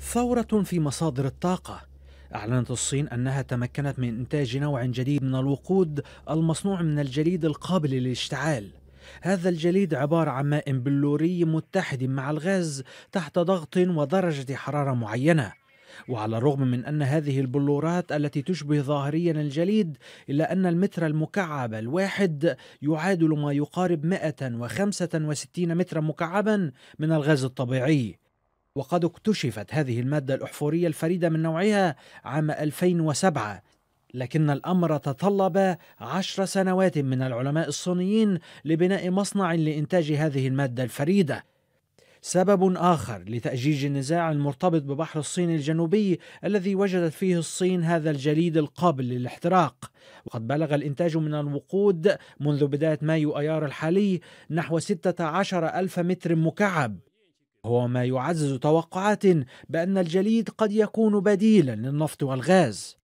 ثورة في مصادر الطاقة أعلنت الصين أنها تمكنت من إنتاج نوع جديد من الوقود المصنوع من الجليد القابل للاشتعال هذا الجليد عبارة عن ماء بلوري متحد مع الغاز تحت ضغط ودرجة حرارة معينة وعلى الرغم من أن هذه البلورات التي تشبه ظاهريا الجليد إلا أن المتر المكعب الواحد يعادل ما يقارب 165 مترا مكعبا من الغاز الطبيعي وقد اكتشفت هذه المادة الأحفورية الفريدة من نوعها عام 2007 لكن الأمر تطلب عشر سنوات من العلماء الصينيين لبناء مصنع لإنتاج هذه المادة الفريدة سبب آخر لتأجيج النزاع المرتبط ببحر الصين الجنوبي الذي وجدت فيه الصين هذا الجليد القابل للاحتراق وقد بلغ الإنتاج من الوقود منذ بداية مايو أيار الحالي نحو 16 ألف متر مكعب هو ما يعزز توقعات بأن الجليد قد يكون بديلا للنفط والغاز